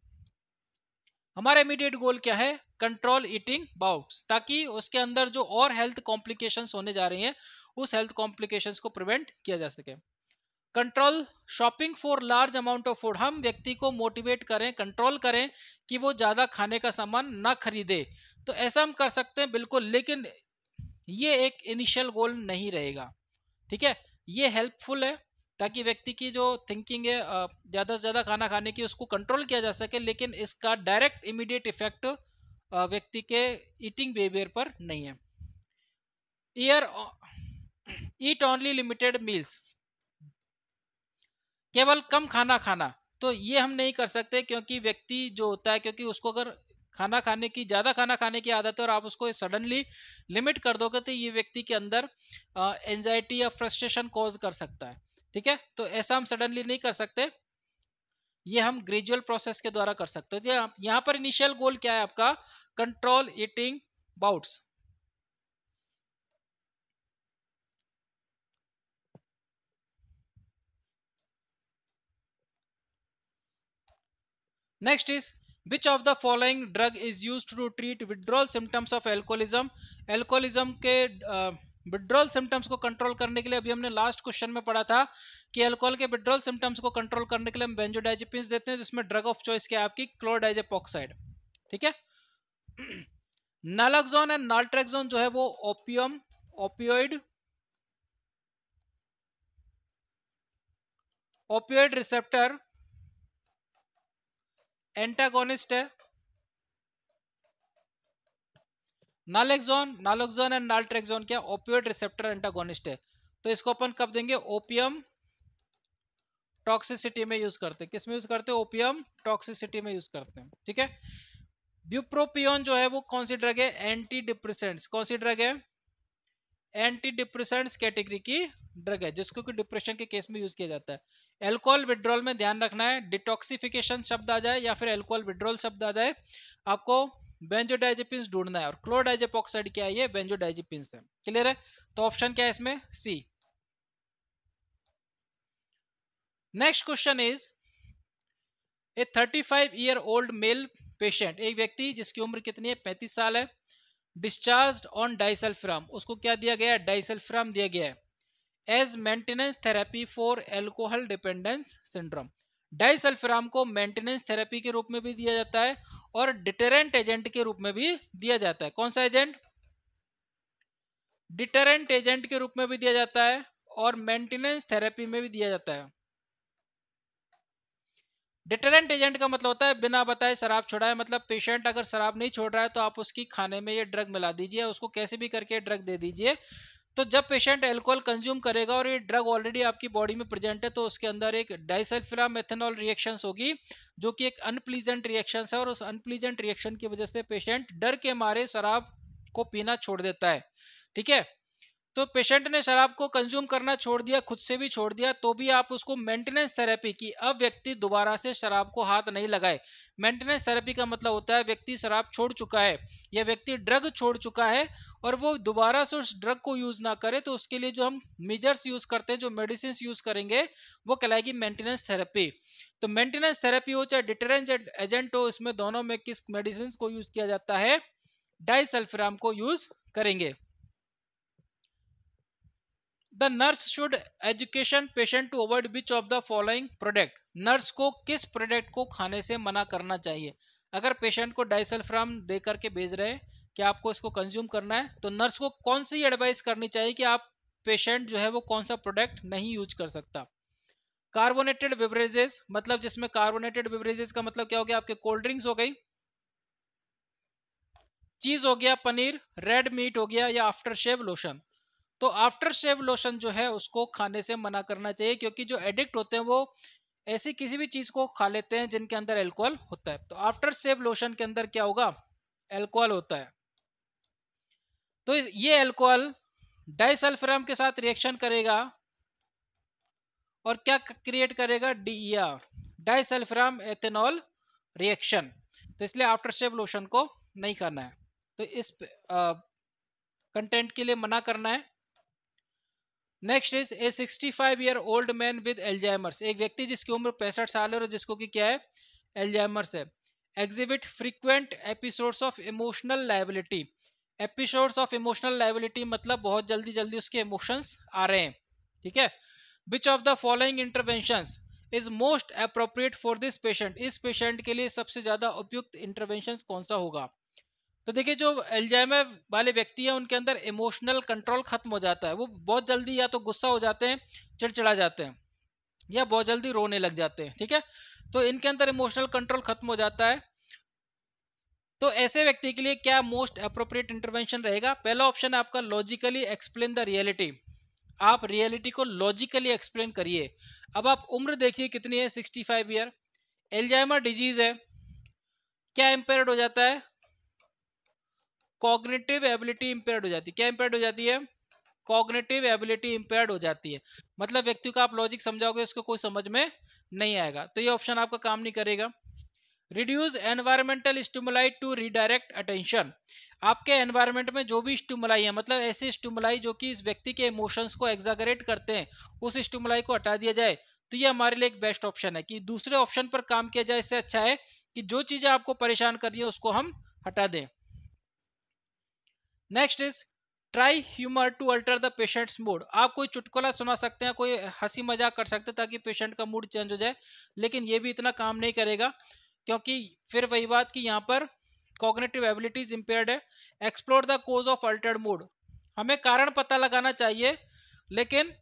हमारा इमीडिएट गोल क्या है कंट्रोल ईटिंग बाउट्स ताकि उसके अंदर जो और हेल्थ कॉम्प्लिकेशंस होने जा रही हैं उस हेल्थ कॉम्प्लिकेशंस को प्रिवेंट किया जा सके control shopping for large amount of food हम व्यक्ति को मोटिवेट करें कंट्रोल करें कि वो ज़्यादा खाने का सामान ना खरीदे तो ऐसा हम कर सकते हैं बिल्कुल लेकिन ये एक इनिशियल गोल नहीं रहेगा ठीक है ये हेल्पफुल है ताकि व्यक्ति की जो थिंकिंग है ज़्यादा से ज़्यादा खाना खाने की उसको कंट्रोल किया जा सके लेकिन इसका डायरेक्ट इमीडिएट इफेक्ट व्यक्ति के ईटिंग बिहेवियर पर नहीं है ईयर ईट ओनली लिमिटेड मील्स केवल कम खाना खाना तो ये हम नहीं कर सकते क्योंकि व्यक्ति जो होता है क्योंकि उसको अगर खाना खाने की ज़्यादा खाना खाने की आदत है और आप उसको सडनली लिमिट कर दोगे तो ये व्यक्ति के अंदर एनजाइटी या फ्रस्ट्रेशन कॉज कर सकता है ठीक है तो ऐसा हम सडनली नहीं कर सकते ये हम ग्रेजुअल प्रोसेस के द्वारा कर सकते हैं तो यहां पर इनिशियल गोल क्या है आपका control eating bouts next is which of the following drug is used to treat withdrawal symptoms of alcoholism alcoholism के uh, विड्रॉल सिम्टम्स को कंट्रोल करने के लिए अभी हमने लास्ट क्वेश्चन में पढ़ा था कि अल्कोहल के विड्रॉल सिम्टम्स को कंट्रोल करने के लिए हम बेंजोडाइजेपिन्स देते हैं जिसमें ड्रग ऑफ चॉइस क्या है आपकी क्लोरोडाइजेपोक्साइड ठीक है नालाक्जोन एंड नाल्ट्रेक्जोन जो है वो opium opioid opioid receptor antagonist है नालेक्सोन नालोक्सोन एंड नाल्ट्रेक्सोन क्या ओपियोड रिसेप्टर एंटागोनिस्ट है तो इसको अपन कब देंगे ओपियम टॉक्सिसिटी में यूज करते हैं किस में यूज करते हैं ओपियम टॉक्सिसिटी में यूज करते हैं ठीक है ब्यूप्रोपियोन जो है वो कौन सी ड्रग है एंटी डिप्रेसेंट्स कौन सी ड्रग है एंटी डिप्रेसेंट्स कैटेगरी की ड्रग है जिसको कि डिप्रेशन के केस में यूज किया जाता है एल्कोहल विड्रॉल में ध्यान रखना है डिटॉक्सिफिकेशन शब्द आ जाए या फिर एल्कोहल विड्रॉल शब्द आ जाए आपको बेंजोडाइजेपिन्स ढूंढना है और ऑक्साइड क्या है ये बेंजोडाइजेपिन्स है क्लियर है तो ऑप्शन क्या है इसमें C next question is a 35 year old male patient एक व्यक्ति जिसकी उम्र कितनी है पैंतीस साल है डिस्चार्ज ऑन डाइसल्फ्राम उसको क्या दिया गया है डाइसल्फ्राम दिया गया है as maintenance therapy for alcohol dependence syndrome disulfiram को मेंटेनेंस थेरेपी के रूप में भी दिया जाता है और डिटेरेंट एजेंट के रूप में भी दिया जाता है कौन सा एजेंट डिटेरेंट एजेंट के रूप में भी दिया जाता है और मेंटेनेंस थेरेपी में भी दिया जाता है डिटेरेंट एजेंट का मतलब होता है बिना बताए शराब छोड़ा है मतलब पेशेंट अगर शराब नहीं छोड़ रहा है तो आप उसकी खाने में ये ड्रग मिला दीजिए उसको कैसे भी करके ड्रग दे दीजिए तो जब पेशेंट एल्कोहल कंज्यूम करेगा और ये ड्रग ऑलरेडी आपकी बॉडी में प्रेजेंट है तो उसके अंदर एक डाइसल्फिला मेथेनॉल रिएक्शंस होगी जो कि एक अनप्लीजेंट रिएक्शन है और उस अनप्लीजेंट रिएक्शन की वजह से पेशेंट डर के मारे शराब को पीना छोड़ देता है ठीक है तो पेशेंट ने शराब को कंज्यूम करना छोड़ दिया खुद से भी छोड़ दिया तो भी आप उसको मेंटेनेंस थेरेपी की अब व्यक्ति दोबारा से शराब को हाथ नहीं लगाए मेंटेनेंस थेरेपी का मतलब होता है व्यक्ति शराब छोड़ चुका है या व्यक्ति ड्रग छोड़ चुका है और वो दोबारा से उस ड्रग को यूज़ ना करे तो उसके लिए जो हम मेजर्स यूज़ करते हैं जो मेडिसिन यूज़ करेंगे वो कहलाएगी मेंटेनेंस थेरेपी तो मेंटेनेंस थेरेपी हो चाहे डिटरेंस एजेंट हो इसमें दोनों में किस मेडिसिन को यूज़ किया जाता है डाइसल्फ्राम को यूज़ करेंगे the nurse should education patient to avoid which of the following product nurse को किस प्रोडक्ट को खाने से मना करना चाहिए अगर पेशेंट को डाइसल्फ्राम दे करके भेज रहे हैं कि आपको इसको कंज्यूम करना है तो नर्स को कौन सी एडवाइस करनी चाहिए कि आप पेशेंट जो है वो कौन सा प्रोडक्ट नहीं यूज कर सकता कार्बोनेटेड बेवरेजेस मतलब जिसमें कार्बोनेटेड बेवरेजेस का मतलब क्या हो गया आपके कोल्ड ड्रिंक्स हो गई चीज हो गया पनीर रेड मीट हो गया या आफ्टर शेव लोशन तो आफ्टर शेव लोशन जो है उसको खाने से मना करना चाहिए क्योंकि जो एडिक्ट होते हैं वो ऐसी किसी भी चीज़ को खा लेते हैं जिनके अंदर एल्कोहल होता है तो आफ्टर शेव लोशन के अंदर क्या होगा एल्कोहल होता है तो ये एल्कोहल डाइसल्फ्राम के साथ रिएक्शन करेगा और क्या क्रिएट करेगा डी डाइसल्फ्राम एथेनॉल रिएक्शन तो इसलिए आफ्टर शेव लोशन को नहीं खाना है तो इस कंटेंट के लिए मना करना है next is a 65 year old man with Alzheimer's एक व्यक्ति जिसकी उम्र पैंसठ साल है और जिसको कि क्या है एल्जाइमर्स है exhibit frequent episodes of emotional lability episodes of emotional lability मतलब बहुत जल्दी जल्दी उसके इमोशंस आ रहे हैं ठीक है which of the following interventions is most appropriate for this patient इस पेशेंट के लिए सबसे ज़्यादा उपयुक्त इंटरवेंशन कौन सा होगा तो देखिए जो एल्जाइमर वाले व्यक्ति हैं उनके अंदर इमोशनल कंट्रोल खत्म हो जाता है वो बहुत जल्दी या तो गुस्सा हो जाते हैं चिड़चिड़ा जाते हैं या बहुत जल्दी रोने लग जाते हैं ठीक है तो इनके अंदर इमोशनल कंट्रोल खत्म हो जाता है तो ऐसे व्यक्ति के लिए क्या मोस्ट अप्रोप्रिएट इंटरवेंशन रहेगा पहला ऑप्शन है आपका लॉजिकली एक्सप्लेन द रियलिटी आप रियलिटी को लॉजिकली एक्सप्लेन करिए अब आप उम्र देखिए कितनी है sixty five year Alzheimer disease है क्या इम्पेयर्ड हो जाता है कॉग्नेटिव एबिलिटी इम्पेयर्ड हो जाती है क्या इम्पेयर्ड हो जाती है कॉग्नेटिव एबिलिटी इम्पेयर्ड हो जाती है मतलब व्यक्ति का आप लॉजिक समझाओगे उसको कोई समझ में नहीं आएगा तो ये ऑप्शन आपका काम नहीं करेगा reduce environmental stimuli to redirect attention आपके एनवायरमेंट में जो भी स्टूमुलाई है मतलब ऐसे स्टूमुलाई जो कि इस व्यक्ति के इमोशंस को एग्जागरेट करते हैं उस स्टूमुलाई को हटा दिया जाए तो ये हमारे लिए एक बेस्ट ऑप्शन है कि दूसरे ऑप्शन पर काम किया जाए इससे अच्छा है कि जो चीज़ें आपको परेशान कर रही है उसको हम हटा दें next is try humour to alter the patient's mood आप कोई चुटकुला सुना सकते हैं कोई हंसी मजाक कर सकते हैं ताकि पेशेंट का मूड चेंज हो जाए लेकिन ये भी इतना काम नहीं करेगा क्योंकि फिर वही बात कि यहाँ पर कॉग्नेटिव एबिलिटीज इम्पेयर्ड है explore the cause of altered mood हमें कारण पता लगाना चाहिए लेकिन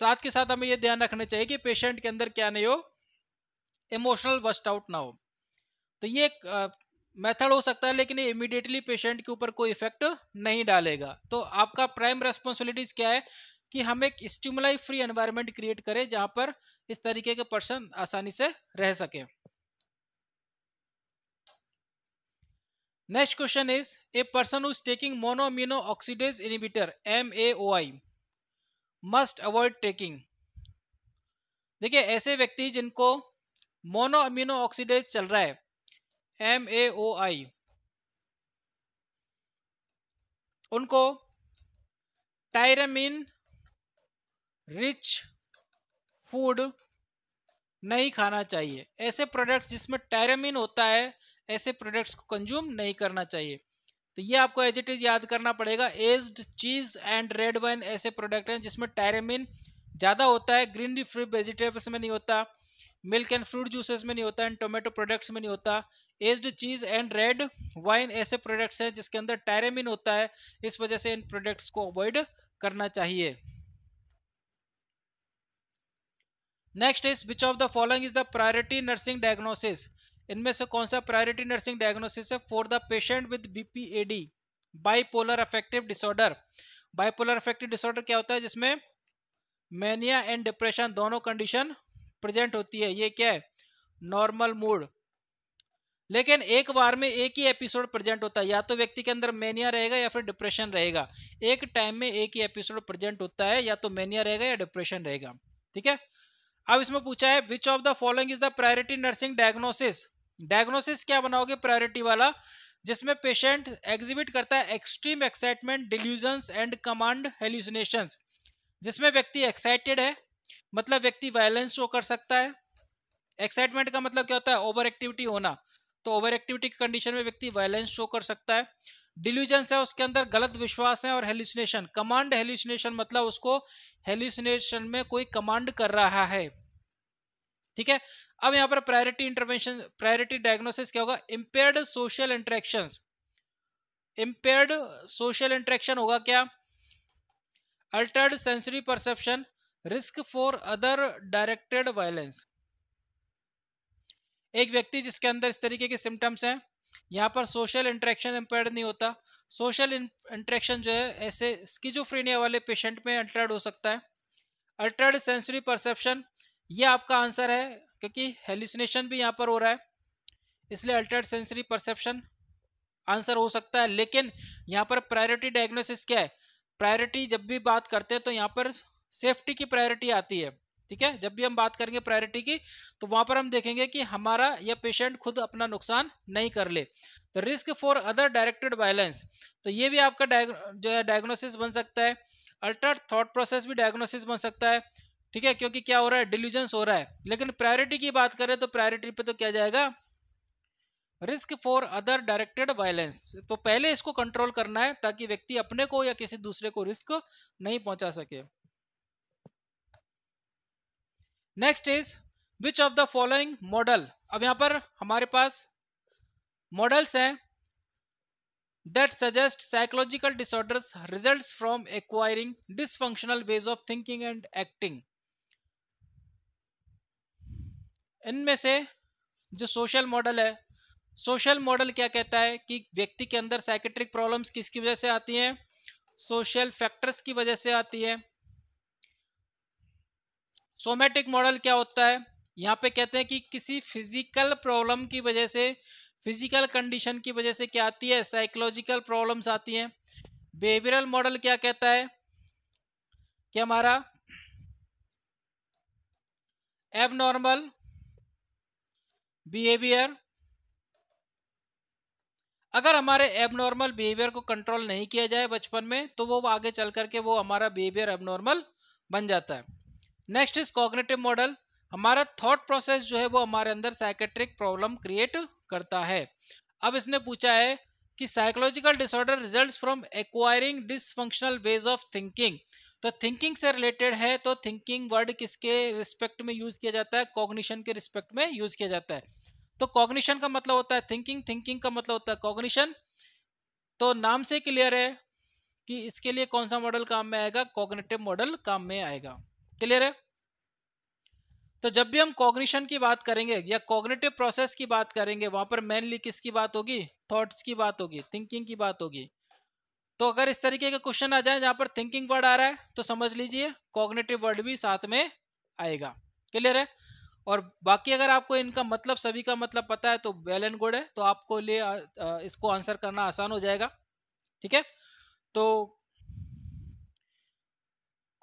साथ के साथ हमें यह ध्यान रखना चाहिए कि पेशेंट के अंदर क्या नहीं हो इमोशनल वस्ट आउट ना हो तो ये एक मेथड हो सकता है लेकिन ये पेशेंट के ऊपर कोई इफेक्ट नहीं डालेगा तो आपका प्राइम रेस्पॉन्सिबिलिटीज क्या है कि हम एक स्टिमुलाई फ्री एनवायरनमेंट क्रिएट करें जहां पर इस तरीके के पर्सन आसानी से रह सके next question is a person who's taking monoamine oxidase inhibitor M A O I must avoid taking देखिए ऐसे व्यक्ति जिनको मोनो अमीनो ऑक्सीडेज चल रहा है एम ए ओ आई उनको टायरामिन रिच फूड नहीं खाना चाहिए ऐसे प्रोडक्ट्स जिसमें टायरामिन होता है ऐसे प्रोडक्ट्स को कंज्यूम नहीं करना चाहिए तो ये आपको एज इट इज़ याद करना पड़ेगा aged cheese and red wine ऐसे प्रोडक्ट हैं जिसमें टायरामिन ज़्यादा होता है ग्रीन फ्रूट वेजिटेबल्स में नहीं होता मिल्क एंड फ्रूट जूसेस में नहीं होता एंड टोमेटो प्रोडक्ट्स में नहीं होता aged cheese and red wine ऐसे प्रोडक्ट्स हैं जिसके अंदर टायरेमिन होता है इस वजह से इन प्रोडक्ट्स को अवॉइड करना चाहिए next is which of the following is the priority nursing diagnosis इनमें से कौन सा प्रायोरिटी नर्सिंग डायग्नोसिस है for the patient with BPAD bipolar affective disorder bipolar affective disorder क्या होता है जिसमें मैनिया एंड डिप्रेशन दोनों कंडीशन प्रेजेंट होती है ये क्या है नॉर्मल मूड लेकिन एक बार में एक ही एपिसोड प्रेजेंट होता है या तो व्यक्ति के अंदर मैनिया रहेगा या फिर डिप्रेशन रहेगा एक टाइम में एक ही एपिसोड प्रेजेंट होता है या तो मैनिया रहेगा या डिप्रेशन रहेगा ठीक है अब इसमें पूछा है which of the following is the priority nursing diagnosis diagnosis क्या बनाओगे प्रायोरिटी वाला जिसमें पेशेंट एग्जिबिट करता है extreme excitement delusions and command hallucination जिसमें व्यक्ति एक्साइटेड है मतलब व्यक्ति वायलेंस शो कर सकता है एक्साइटमेंट का मतलब क्या होता है ओवर एक्टिविटी होना तो ओवर एक्टिविटी की कंडीशन में व्यक्ति वायलेंस शो कर सकता है डिल्यूजन है उसके अंदर गलत विश्वास है और हेल्यूसिनेशन कमांड हेल्यूसिनेशन मतलब उसको हेल्यूसिनेशन में कोई कमांड कर रहा है ठीक है अब यहाँ पर प्रायोरिटी इंटरवेंशन प्रायोरिटी डायग्नोसिस क्या होगा impaired social interaction impaired social interaction होगा क्या altered sensory perception risk for other directed violence एक व्यक्ति जिसके अंदर इस तरीके के सिम्टम्स हैं यहाँ पर सोशल इंट्रैक्शन इम्पेयर नहीं होता सोशल इंट्रैक्शन जो है ऐसे स्किजोफ्रेनिया वाले पेशेंट में अल्ट्रेड हो सकता है अल्ट्रेड सेंसरी परसेप्शन ये आपका आंसर है क्योंकि हेलिसनेशन भी यहाँ पर हो रहा है इसलिए अल्ट्रेड सेंसरी परसेप्शन आंसर हो सकता है लेकिन यहाँ पर प्रायोरिटी डायग्नोसिस क्या है प्रायोरिटी जब भी बात करते हैं तो यहाँ पर सेफ्टी की प्रायोरिटी आती है ठीक है जब भी हम बात करेंगे प्रायोरिटी की तो वहां पर हम देखेंगे कि हमारा यह पेशेंट खुद अपना नुकसान नहीं कर ले तो risk for other directed violence तो ये भी आपका जो है डायग्नोसिस बन सकता है अल्टर थॉट प्रोसेस भी डायग्नोसिस बन सकता है ठीक है क्योंकि क्या हो रहा है डिलीजेंस हो रहा है लेकिन प्रायोरिटी की बात करें तो प्रायोरिटी पे तो क्या जाएगा risk for other directed violence तो पहले इसको कंट्रोल करना है ताकि व्यक्ति अपने को या किसी दूसरे को रिस्क नहीं पहुंचा सके next is which of the following model अब यहाँ पर हमारे पास मॉडल्स हैं that suggest psychological disorders result from acquiring dysfunctional ways of thinking and acting इनमें से जो सोशल मॉडल है सोशल मॉडल क्या कहता है कि व्यक्ति के अंदर साइकेट्रिक प्रॉब्लम्स किसकी वजह से आती हैं सोशल फैक्टर्स की वजह से आती है सोमेटिक मॉडल क्या होता है यहाँ पे कहते हैं कि किसी फिजिकल प्रॉब्लम की वजह से फिजिकल कंडीशन की वजह से क्या आती है साइकोलॉजिकल प्रॉब्लम्स आती हैं बेबिरल मॉडल क्या कहता है कि हमारा एबनॉर्मल बिहेवियर अगर हमारे एबनॉर्मल बिहेवियर को कंट्रोल नहीं किया जाए बचपन में तो वो आगे चल करके वो हमारा बिहेवियर एबनॉर्मल बन जाता है नेक्स्ट इज कॉग्नेटिव मॉडल हमारा थॉट प्रोसेस जो है वो हमारे अंदर साइकेट्रिक प्रॉब्लम क्रिएट करता है अब इसने पूछा है कि psychological disorder results from acquiring dysfunctional ways of thinking तो थिंकिंग से रिलेटेड है तो थिंकिंग वर्ड किसके रिस्पेक्ट में यूज़ किया जाता है कॉग्निशन के रिस्पेक्ट में यूज़ किया जाता है तो कॉग्निशन का मतलब होता है थिंकिंग थिंकिंग का मतलब होता है कॉग्निशन तो नाम से क्लियर है कि इसके लिए कौन सा मॉडल काम में आएगा कॉग्नेटिव मॉडल काम में आएगा क्लियर है तो जब भी हम कॉग्निशन की बात करेंगे या कॉग्नेटिव प्रोसेस की बात करेंगे वहां पर मेनली किसकी बात होगी थॉट्स की बात होगी थिंकिंग की बात होगी तो अगर इस तरीके के क्वेश्चन आ जाए जहां पर थिंकिंग वर्ड आ रहा है तो समझ लीजिए कॉग्नेटिव वर्ड भी साथ में आएगा क्लियर है और बाकी अगर आपको इनका मतलब सभी का मतलब पता है तो वेल एंड गुड है तो आपको लिए इसको आंसर करना आसान हो जाएगा ठीक है तो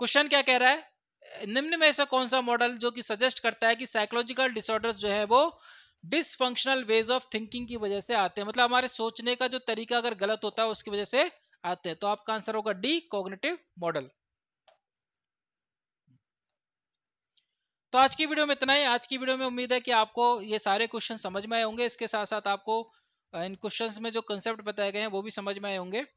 क्वेश्चन क्या कह रहा है निम्न में ऐसा कौन सा मॉडल जो कि सजेस्ट करता है कि साइकोलॉजिकल डिसऑर्डर्स जो है वो डिसफंक्शनल वेज ऑफ थिंकिंग की वजह से आते हैं मतलब हमारे सोचने का जो तरीका अगर गलत होता है उसकी वजह से आते हैं तो आपका आंसर होगा डी कॉग्नेटिव मॉडल तो आज की वीडियो में इतना ही आज की वीडियो में उम्मीद है कि आपको ये सारे क्वेश्चन समझ में आए होंगे इसके साथ साथ आपको इन क्वेश्चंस में जो कंसेप्ट बताए गए हैं वो भी समझ में आए होंगे